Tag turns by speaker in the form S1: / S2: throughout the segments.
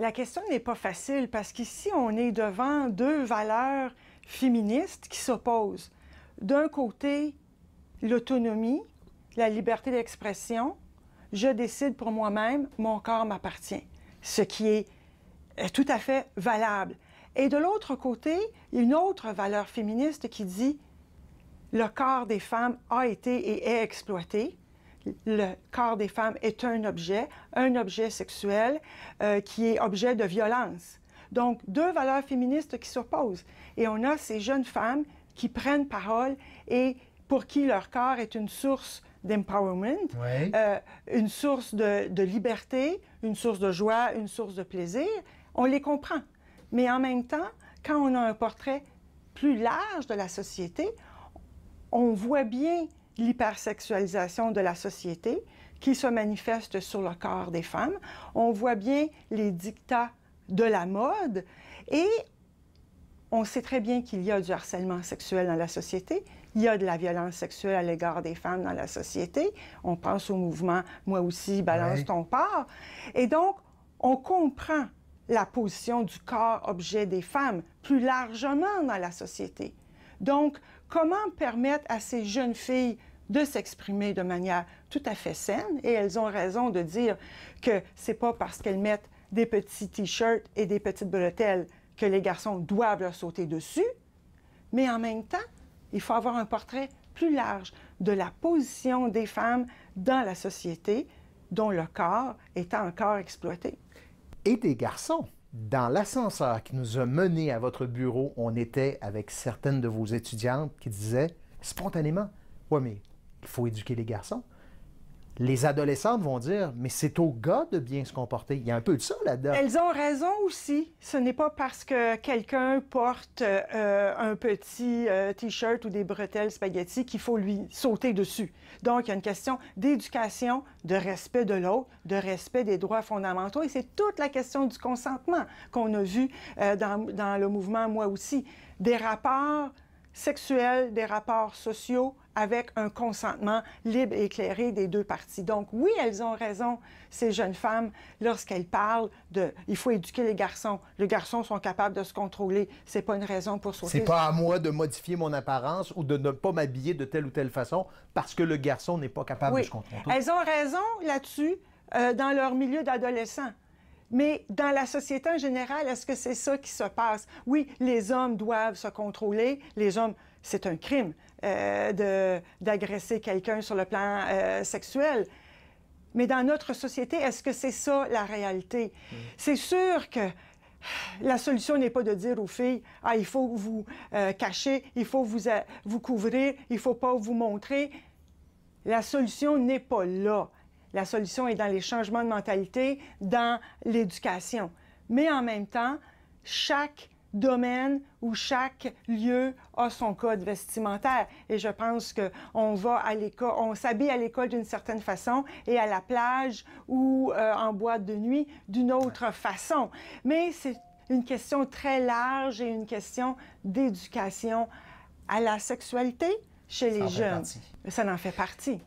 S1: La question n'est pas facile parce qu'ici, on est devant deux valeurs féministes qui s'opposent. D'un côté, l'autonomie, la liberté d'expression, je décide pour moi-même, mon corps m'appartient, ce qui est euh, tout à fait valable. Et de l'autre côté, une autre valeur féministe qui dit, le corps des femmes a été et est exploité, le corps des femmes est un objet, un objet sexuel euh, qui est objet de violence. Donc, deux valeurs féministes qui s'opposent. Et on a ces jeunes femmes qui prennent parole et pour qui leur corps est une source d'empowerment, euh, une source de, liberté, une source de joie, une source de plaisir. On les comprend. Mais en même temps, quand on a un portrait plus large de la société, on voit bien l'hypersexualisation de la société qui se manifeste sur le corps des femmes. On voit bien les dictats de la mode et on sait très bien qu'il y a du harcèlement sexuel dans la société, il y a de la violence sexuelle à l'égard des femmes dans la société. On pense au mouvement Moi aussi, balance ton port ». Et donc, on comprend la position du corps-objet des femmes plus largement dans la société. Donc, comment permettre à ces jeunes filles de s'exprimer de manière tout à fait saine et elles ont raison de dire que c'est pas parce qu'elles mettent des petits t-shirts et des petites bretelles que les garçons doivent leur sauter dessus, mais en même temps, il faut avoir un portrait plus large de la position des femmes dans la société dont le corps est encore exploité. Et des garçons.
S2: Dans l'ascenseur qui nous a menés à votre bureau, on était avec certaines de vos étudiantes qui disaient spontanément Oui, mais il faut éduquer les garçons les adolescentes vont dire, mais c'est au gars de bien se comporter. Il y a un peu de ça là-dedans.
S1: Elles ont raison aussi. Ce n'est pas parce que quelqu'un porte euh, un petit euh, t-shirt ou des bretelles spaghetti qu'il faut lui sauter dessus. Donc, il y a une question d'éducation, de respect de l'autre, de respect des droits fondamentaux. Et c'est toute la question du consentement qu'on a vu euh, dans le mouvement Moi aussi. Des rapports sexuels, des rapports sociaux avec un consentement libre et éclairé des deux parties. Donc oui, elles ont raison, ces jeunes femmes, lorsqu'elles parlent de il faut éduquer les garçons. Les garçons sont capables de se contrôler. C'est pas une raison pour sauter. C'est pas à moi
S2: de modifier mon apparence ou de ne pas m'habiller de telle ou telle façon parce que le garçon n'est pas capable de se contrôler.
S1: Elles ont raison là-dessus euh, dans leur milieu d'adolescents. Mais dans la société en général, est-ce que c'est ça qui se passe? Oui, les hommes doivent se contrôler, les hommes c'est un crime euh, d'agresser quelqu'un sur le plan euh, sexuel. Mais dans notre société, est-ce que c'est ça la réalité? Mm. C'est sûr que la solution n'est pas de dire aux filles, ah, il faut vous euh, cacher, il faut vous, vous couvrir, il ne faut pas vous montrer. La solution n'est pas là. La solution est dans les changements de mentalité, dans l'éducation. Mais en même temps, chaque domaine où chaque lieu a son code vestimentaire. Et je pense qu'on va à l'école, on s'habille à l'école d'une certaine façon et à la plage ou euh, en boîte de nuit d'une autre façon. Mais c'est une question très large et une question d'éducation à la sexualité chez les jeunes. Ça en fait partie.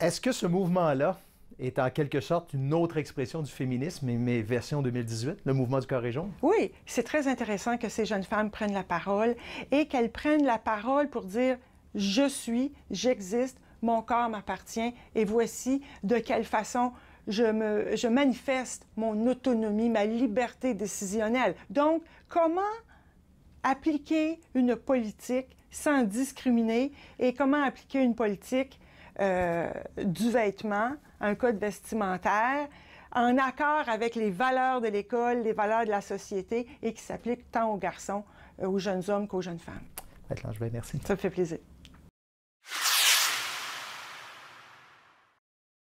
S2: Est-ce que ce mouvement-là, est en quelque sorte une autre expression du féminisme, mais version 2018, le mouvement du et jaune.
S1: Oui, c'est très intéressant que ces jeunes femmes prennent la parole et qu'elles prennent la parole pour dire je suis, j'existe, mon corps m'appartient et voici de quelle façon je, me, je manifeste mon autonomie, ma liberté décisionnelle. Donc, comment appliquer une politique sans discriminer et comment appliquer une politique euh, du vêtement, un code vestimentaire en accord avec les valeurs de l'école, les valeurs de la société et qui s'applique tant aux garçons, euh, aux jeunes hommes qu'aux jeunes femmes. Merci. Ça fait plaisir.